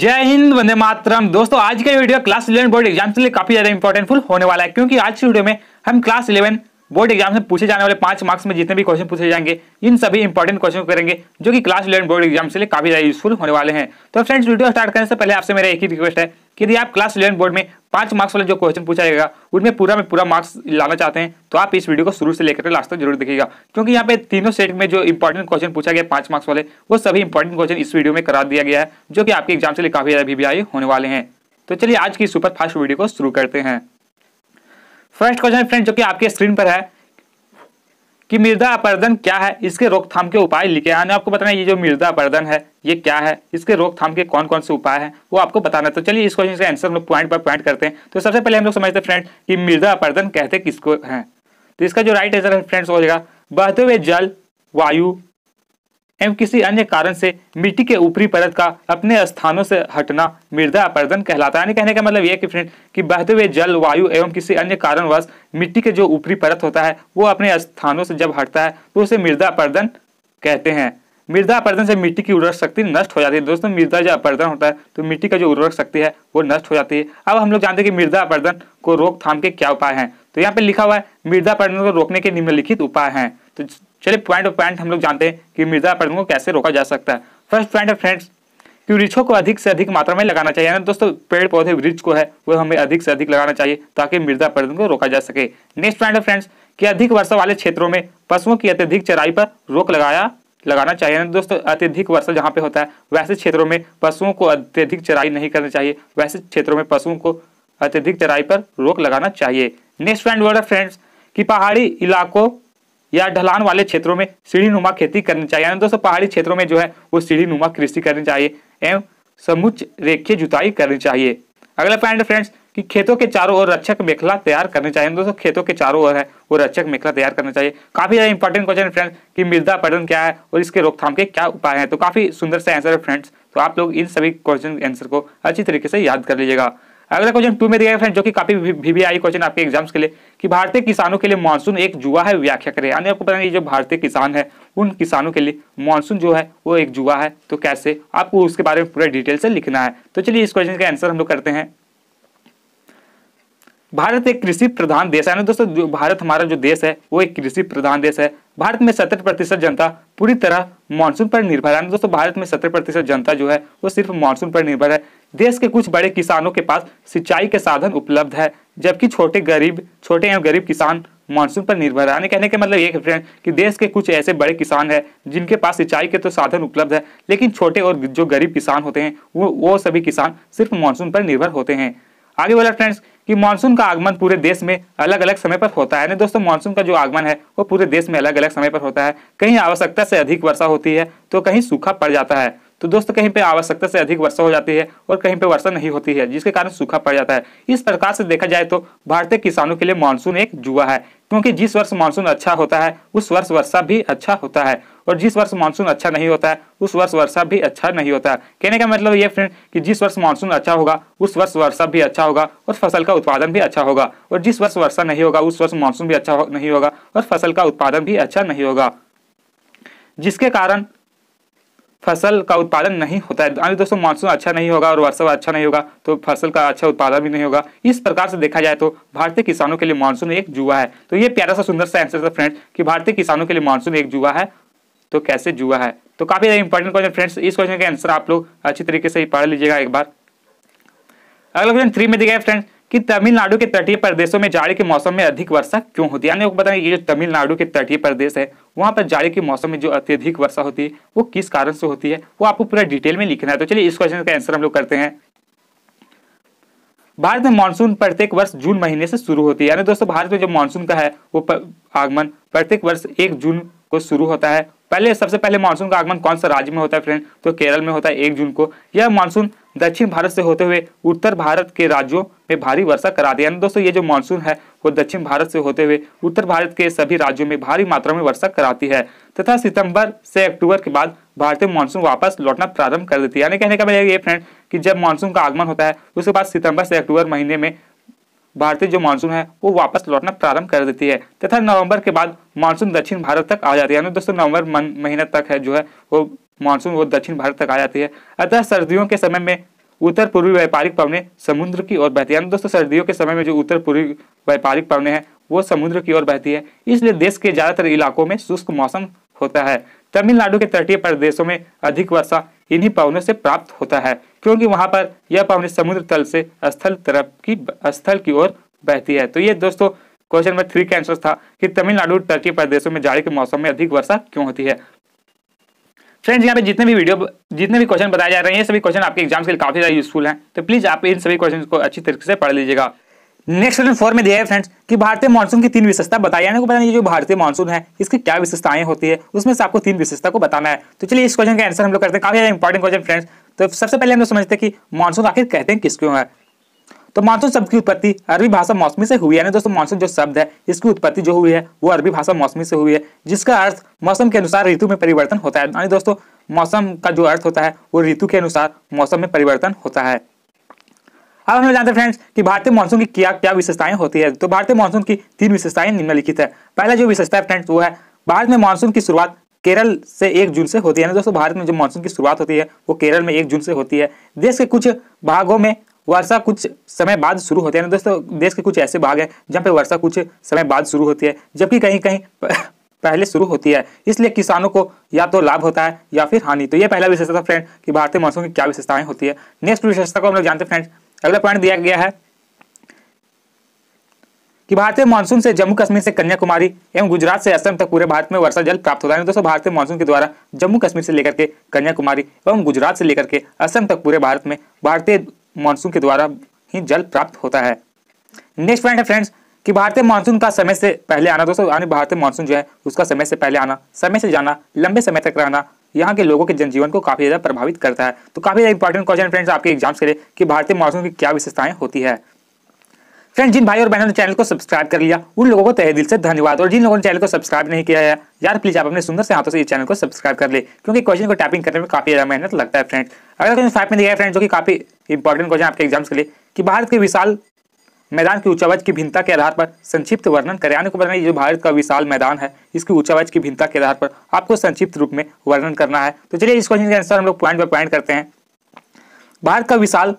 जय हिंद वंदे मातरम दोस्तों आज का video class eleven board exam के लिए काफी ज्यादा इंपॉर्टेंट फुल होने वाला है क्योंकि आज की वीडियो में हम क्लास इलेवन बोर्ड एग्जाम से पूछे जाने वाले पांच मार्क्स में जितने भी क्वेश्चन पूछे जाएंगे इन सभी इंपॉर्टेंट क्वेश्चन करेंगे जो कि क्लास इलेवन बोर्ड एग्जाम के लिए काफी ज्यादा यूजफुल होने वाले हैं तो फ्रेंड्स वीडियो स्टार्ट करने से पहले आपसे मेरा एक ही रिक्वेस्ट है कि यदि आप क्लास इलेवन बोर्ड में पांच मार्क्स वाले जो क्वेश्चन पूछा जाएगा उनमें पूरा में पूरा मार्क्स लाना चाहते हैं तो आप इस वीडियो को शुरू से लेकर लास्ट तक जरूर देखिएगा क्योंकि यहाँ पे तीनों सेट में जो इंपॉर्टेंट क्वेश्चन पूछा गया पांच मार्क्स वाले वो सभी इंपॉर्टेंट क्वेश्चन इस वीडियो में करा दिया गया है जो कि आपके एग्जाम से लिए काफी ज्यादा वीवीआई होने वाले हैं तो चलिए आज की सुपर फास्ट वीडियो को शुरू करते हैं फर्स्ट क्वेश्चन फ्रेंड जो कि आपके स्क्रीन पर है कि मृदा अपर्दन क्या है इसके रोकथाम के उपाय लिखे हैं आपको बताना है ये जो मृदा अपर्दन है ये क्या है इसके रोकथाम के कौन कौन से उपाय हैं वो आपको बताना है तो चलिए इस क्वेश्चन का आंसर हम लोग पॉइंट बाय पॉइंट करते हैं तो सबसे पहले हम लोग समझते हैं फ्रेंड कि मृदा अपर्दन कहते किसको है तो इसका जो राइट आंसर है फ्रेंड्स हो जाएगा बहते हुए जल वायु एवं किसी अन्य कारण से मिट्टी के ऊपरी परत का अपने स्थानों से हटना मृदा अपर्दन कहलाता है यानी कहने का मतलब यह कि फ्रेंड कि बहते हुए जल वायु एवं किसी अन्य कारणवश मिट्टी के जो ऊपरी परत होता है वो अपने स्थानों से जब हटता है तो उसे मृदा अपर्दन कहते हैं मृदा अपर्दन से मिट्टी की उर्वरक शक्ति नष्ट हो जाती है दोस्तों मृदा जो अपर्दन होता है तो मिट्टी का जो उर्वरक शक्ति है वो नष्ट हो जाती है अब हम लोग जानते हैं कि मृदा अपर्दन को रोकथाम के क्या उपाय हैं तो यहाँ पे लिखा हुआ है मृदा अपर्दन को रोकने के निम्नलिखित उपाय हैं तो चलिए पॉइंट ऑफ पॉइंट हम लोग जानते हैं कि मृदा अपरदन को कैसे रोका जा सकता है फर्स्ट पॉइंट ऑफ फ्रेंड्स कि वृक्षों को अधिक से अधिक मात्रा में लगाना चाहिए यानी दोस्तों पेड़ पौधे वृक्ष को है वो हमें अधिक से अधिक लगाना चाहिए ताकि मृदा अपरदन को रोका जा सके नेक्स्ट पॉइंट ऑफ फ्रेंड्स कि अधिक वर्षा वाले क्षेत्रों में पशुओं की अत्यधिक चराई पर रोक लगाया लगाना चाहिए ना दोस्तों अत्यधिक वर्षा जहाँ पे होता है वैसे क्षेत्रों में पशुओं को अत्यधिक चराई नहीं करनी चाहिए वैसे क्षेत्रों में पशुओं को अत्यधिक चराई पर रोक लगाना चाहिए नेक्स्ट फ्रेंड वर्ड फ्रेंड्स कि पहाड़ी इलाकों या ढलान वाले क्षेत्रों में सीढ़ी नुमा खेती करनी चाहिए यानी दोस्तों पहाड़ी क्षेत्रों में जो है वो सीढ़ी नुमा कृषि करनी चाहिए एवं समुच रेखीय जुताई करनी चाहिए अगला पॉइंट फ्रेंड्स कि खेतों के चारों ओर रक्षक मेखला तैयार करनी चाहिए दोस्तों खेतों के चारों ओर है वो रक्षक मेखला तैयार करना चाहिए काफी ज्यादा इंपॉर्टेंट क्वेश्चन फ्रेंड्स कि मृदा पर्दन क्या है और इसके रोकथाम के क्या उपाय हैं तो काफी सुंदर से आंसर है फ्रेंड्स तो आप लोग इन सभी क्वेश्चन आंसर को अच्छी तरीके से याद कर लीजिएगा अगला क्वेश्चन टू में दिया फ्रेंड जो कि काफी वीवीआई क्वेश्चन आपके एग्जाम्स के लिए कि भारतीय किसानों के लिए मानसून एक जुआ है व्याख्या करें यानी आपको पता नहीं जो भारतीय किसान है उन किसानों के लिए मानसून जो है वो एक जुआ है तो कैसे आपको उसके बारे में पूरा डिटेल से लिखना है तो चलिए इस क्वेश्चन का आंसर हम लोग करते हैं भारत एक कृषि प्रधान देश है ना दोस्तों भारत हमारा जो देश है वो एक कृषि प्रधान देश है भारत में सत्तर प्रतिशत जनता पूरी तरह मानसून पर निर्भर है दोस्तों भारत में सत्तर प्रतिशत जनता जो है वो सिर्फ मानसून पर निर्भर है देश के कुछ बड़े किसानों के पास सिंचाई के साधन उपलब्ध है जबकि छोटे गरीब छोटे एवं गरीब किसान मानसून पर निर्भर है कहने का मतलब ये है फ्रेंड कि देश के कुछ ऐसे बड़े किसान हैं जिनके पास सिंचाई के तो साधन उपलब्ध है लेकिन छोटे और जो गरीब किसान होते हैं वो वो सभी किसान सिर्फ मानसून पर निर्भर होते हैं आगे बोला फ्रेंड्स कि मानसून का आगमन पूरे देश में अलग अलग समय पर होता है दोस्तों मानसून का जो आगमन है वो पूरे देश में अलग अलग समय पर होता है कहीं आवश्यकता से अधिक वर्षा होती है तो कहीं सूखा पड़ जाता है तो दोस्तों कहीं पर आवश्यकता से अधिक वर्षा हो जाती है और कहीं पर वर्षा नहीं होती है जिसके कारण सूखा पड़ जाता है इस प्रकार से देखा जाए तो भारतीय किसानों के लिए मानसून एक जुआ है क्योंकि जिस वर्ष मानसून अच्छा होता है उस वर्ष वर्षा भी अच्छा होता है और जिस वर्ष मानसून अच्छा नहीं होता है उस वर्ष वर्षा भी अच्छा नहीं होता है कहने का मतलब ये फ्रेंड कि जिस वर्ष मानसून अच्छा होगा उस वर्ष वर्षा भी अच्छा होगा और फसल का उत्पादन भी अच्छा होगा और जिस वर्ष वर्षा नहीं होगा उस वर्ष मानसून भी अच्छा नहीं होगा और फसल का उत्पादन भी अच्छा नहीं होगा जिसके कारण फसल का उत्पादन नहीं होता है यानी दोस्तों मानसून अच्छा नहीं होगा और वर्षा अच्छा नहीं होगा तो फसल का अच्छा उत्पादन भी नहीं होगा इस प्रकार से देखा जाए तो भारतीय किसानों के लिए मानसून एक जुआ है तो ये प्यारा सा सुंदर सा आंसर था फ्रेंड्स कि भारतीय किसानों के लिए मानसून एक जुआ है तो कैसे जुआ है तो काफी इंपॉर्टेंट क्वेश्चन फ्रेंड्स इस क्वेश्चन का आंसर आप लोग अच्छी तरीके से ही पढ़ लीजिएगा एक बार अगला क्वेश्चन थ्री में दिखाया फ्रेंड्स कि तमिलनाडु के तटीय प्रदेशों में जाड़े के मौसम में अधिक वर्षा क्यों होती है यानी बताएं ये जो तमिलनाडु के तटीय प्रदेश है वहां पर जाड़े के मौसम में जो अत्यधिक वर्षा होती है वो किस कारण से होती है वो आपको पूरा डिटेल में लिखना है तो चलिए इस क्वेश्चन का आंसर हम लोग करते हैं भारत में मानसून प्रत्येक वर्ष जून महीने से शुरू होती है यानी दोस्तों भारत में जो मानसून का है वो आगमन प्रत्येक वर्ष एक जून को शुरू होता है पहले सबसे पहले मानसून का आगमन कौन सा राज्य में होता है फ्रेंड तो केरल में होता है एक जून को यह मानसून दक्षिण भारत से होते हुए उत्तर भारत के राज्यों में भारी वर्षा कराते हैं दोस्तों ये जो मानसून है वो दक्षिण भारत से होते हुए उत्तर भारत के सभी राज्यों में भारी मात्रा में वर्षा कराती है तथा सितंबर से अक्टूबर के बाद भारतीय मानसून वापस लौटना प्रारंभ कर देती है यानी कहने का मेरा मतलब ये फ्रेंड कि जब मानसून का आगमन होता है उसके बाद सितंबर से अक्टूबर महीने में भारतीय जो मानसून है वो वापस लौटना प्रारंभ कर देती है तथा नवंबर के बाद मानसून दक्षिण भारत तक आ जाती है यानी दोस्तों नवंबर महीने तक है जो है वो मानसून वो दक्षिण भारत तक आ जाती है अतः सर्दियों के समय में उत्तर पूर्वी व्यापारिक पवने समुद्र की ओर बहती है यानी दोस्तों सर्दियों के समय में जो उत्तर पूर्वी व्यापारिक पवने हैं वो समुद्र की ओर बहती है इसलिए देश के ज्यादातर इलाकों में शुष्क मौसम होता है तमिलनाडु के तटीय प्रदेशों में अधिक वर्षा इन्हीं पवनों से प्राप्त होता है क्योंकि वहां पर यह पवन समुद्र तल से स्थल तरफ की स्थल की ओर बहती है तो ये दोस्तों क्वेश्चन नंबर थ्री का आंसर था कि तमिलनाडु टर्की प्रदेशों में जाड़े के मौसम में अधिक वर्षा क्यों होती है फ्रेंड्स यहाँ पे जितने भी वीडियो जितने भी क्वेश्चन बताए जा रहे हैं ये सभी क्वेश्चन आपके एग्जाम्स के लिए काफी ज्यादा यूजफुल हैं तो प्लीज आप इन सभी क्वेश्चन को अच्छी तरीके से पढ़ लीजिएगा नेक्स्ट क्वेश्चन फोर में दिया है फ्रेंड्स कि भारतीय मानसून की तीन विशेषता बताई आपको बताना ये जो भारतीय मानसून है इसकी क्या विशेषताएं होती है उसमें से आपको तीन विशेषता को बताना है तो चलिए इस क्वेश्चन का आंसर हम लोग करते हैं काफी इंपॉर्टेंट क्वेश्चन फ्रेंड्स तो सबसे पहले हम लोग समझते हैं कि मानसून आखिर कहते हैं किसको है तो मानसून शब्द की उत्पत्ति अरबी भाषा मौसमी से हुई है ना दोस्तों मानसून जो शब्द है इसकी उत्पत्ति जो हुई है वो अरबी भाषा मौसमी से हुई है जिसका अर्थ मौसम के अनुसार ऋतु में परिवर्तन होता है यानी दोस्तों मौसम का जो अर्थ होता है वो ऋतु के अनुसार मौसम में परिवर्तन होता है अब हम जानते हैं फ्रेंड्स कि भारतीय मानसून की क्या क्या विशेषताएं होती है तो भारतीय मानसून की तीन विशेषताएं निम्नलिखित है पहला जो विशेषता है फ्रेंड्स वो है भारत में मानसून की शुरुआत केरल से एक जून से होती है ना दोस्तों भारत में जो मानसून की शुरुआत होती है वो केरल में एक जून से होती है देश के कुछ भागों में वर्षा कुछ समय बाद शुरू होती है ना दोस्तों देश के कुछ ऐसे भाग है जहाँ पे वर्षा कुछ समय बाद शुरू होती है जबकि कहीं कहीं पहले शुरू होती है इसलिए किसानों को या तो लाभ होता है या फिर हानि तो ये पहला विशेषता फ्रेंड कि भारतीय मौसम की क्या विशेषताएं होती है नेक्स्ट विशेषता को हम लोग जानते हैं फ्रेंड्स अगला पॉइंट दिया गया है कि भारतीय मानसून से जम्मू कश्मीर से कन्याकुमारी एवं गुजरात से असम तक पूरे भारत में वर्षा जल प्राप्त होता है दोस्तों भारतीय मानसून के द्वारा जम्मू कश्मीर से लेकर के कन्याकुमारी एवं गुजरात से लेकर के असम तक पूरे भारत में भारतीय मानसून के द्वारा ही जल प्राप्त होता है नेक्स्ट पॉइंट है फ्रेंड्स कि भारतीय मानसून का समय से पहले आना दोस्तों यानी भारतीय मानसून जो है उसका समय से पहले आना समय से जाना लंबे समय तक रहना यहाँ के लोगों के जनजीवन को काफी ज्यादा प्रभावित करता है तो काफी ज्यादा इंपॉर्टेंट क्वेश्चन फ्रेंड्स आपके एग्जाम्स के लिए कि भारतीय मौसम की क्या विशेषताएं होती है फ्रेंड्स जिन भाई और बहनों ने चैनल को सब्सक्राइब कर लिया उन लोगों को तहे दिल से धन्यवाद और जिन लोगों ने चैनल को सब्सक्राइब नहीं किया है यार प्लीज आप अपने सुंदर से हाथों से इस चैनल को सब्सक्राइब कर ले क्योंकि क्वेश्चन को टाइपिंग करने में काफी ज्यादा मेहनत लगता है फ्रेंड अगला क्वेश्चन फाइव में दिया है फ्रेंड्स जो कि काफी इंपॉर्टेंट क्वेश्चन आपके एग्जाम्स के लिए कि भारत के विशाल मैदान की ऊंचावज की भिन्नता के आधार पर संक्षिप्त वर्णन करें यानी को बताना जो भारत का विशाल मैदान है इसकी ऊंचावज की भिन्नता के आधार पर आपको संक्षिप्त रूप में वर्णन करना है तो चलिए इस क्वेश्चन के आंसर हम लोग पॉइंट बाय पॉइंट करते हैं भारत का विशाल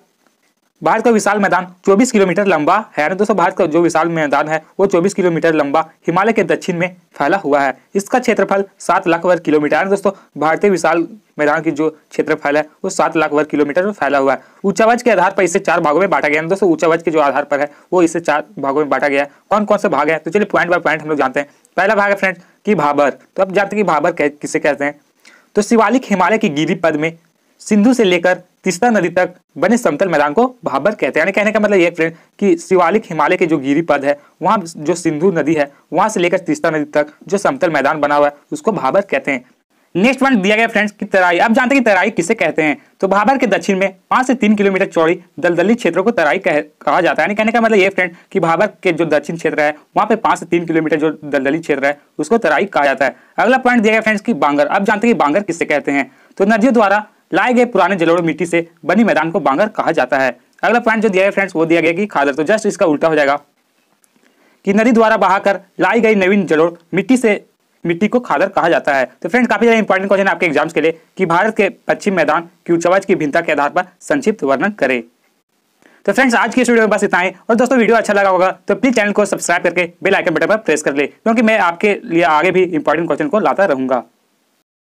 भारत का विशाल मैदान 24 किलोमीटर लंबा है दोस्तों भारत का जो विशाल मैदान है वो 24 किलोमीटर लंबा हिमालय के दक्षिण में फैला हुआ है इसका क्षेत्रफल सात लाख वर्ग किलोमीटर है दोस्तों भारतीय विशाल मैदान की जो क्षेत्रफल है वो सात लाख वर्ग किलोमीटर में फैला हुआ है ऊंचावज के आधार पर इसे चार भागों में बांटा गया है दोस्तों ऊंचावज के जो आधार पर है वो इसे चार भागों में बांटा गया है कौन कौन से भाग है तो चलिए पॉइंट बाय पॉइंट हम लोग जानते हैं पहला भाग है फ्रेंड की भाबर तो आप जानते हैं कि भाबर किसे कहते हैं तो शिवालिक हिमालय की गिरी पद में सिंधु से लेकर तिस्ता नदी तक बने समतल मैदान को भाबर कहते हैं यानी कहने का मतलब ये फ्रेंड कि शिवालिक हिमालय के जो गिरिपद है वहाँ जो सिंधु नदी है वहाँ से लेकर तिस्ता नदी तक जो समतल मैदान बना हुआ है उसको भाबर कहते हैं नेक्स्ट वन दिया गया फ्रेंड्स की तराई अब जानते हैं कि तराई किसे कहते हैं तो भाबर के दक्षिण में पाँच से तीन किलोमीटर चौड़ी दलदली क्षेत्रों को तराई कह, कहा जाता है यानी कहने का मतलब ये फ्रेंड कि भाबर के जो दक्षिण क्षेत्र है वहाँ पे पाँच से तीन किलोमीटर जो दलदली क्षेत्र है उसको तराई कहा जाता है अगला पॉइंट दिया गया फ्रेंड्स की बांगर अब जानते हैं कि बांगर किससे कहते हैं तो नदियों द्वारा लाए गए पुराने जलोड़ मिट्टी से बनी मैदान को बांगर कहा जाता है अगला पॉइंट जो दिया है फ्रेंड्स वो दिया गया कि खादर तो जस्ट इसका उल्टा हो जाएगा कि नदी द्वारा बहाकर लाई गई नवीन जलोड़ मिट्टी से मिट्टी को खादर कहा जाता है तो फ्रेंड काफी ज्यादा इंपॉर्टेंट क्वेश्चन आपके एग्जाम्स के लिए कि भारत के पश्चिम मैदान की उच्चवाज की भिन्नता के आधार पर संक्षिप्त वर्णन करें तो फ्रेंड्स आज की इस वीडियो में बस इतना ही और दोस्तों वीडियो अच्छा लगा होगा तो प्लीज चैनल को सब्सक्राइब करके बेल आइकन बटन पर प्रेस कर ले क्योंकि मैं आपके लिए आगे भी इंपॉर्टेंट क्वेश्चन को लाता रहूंगा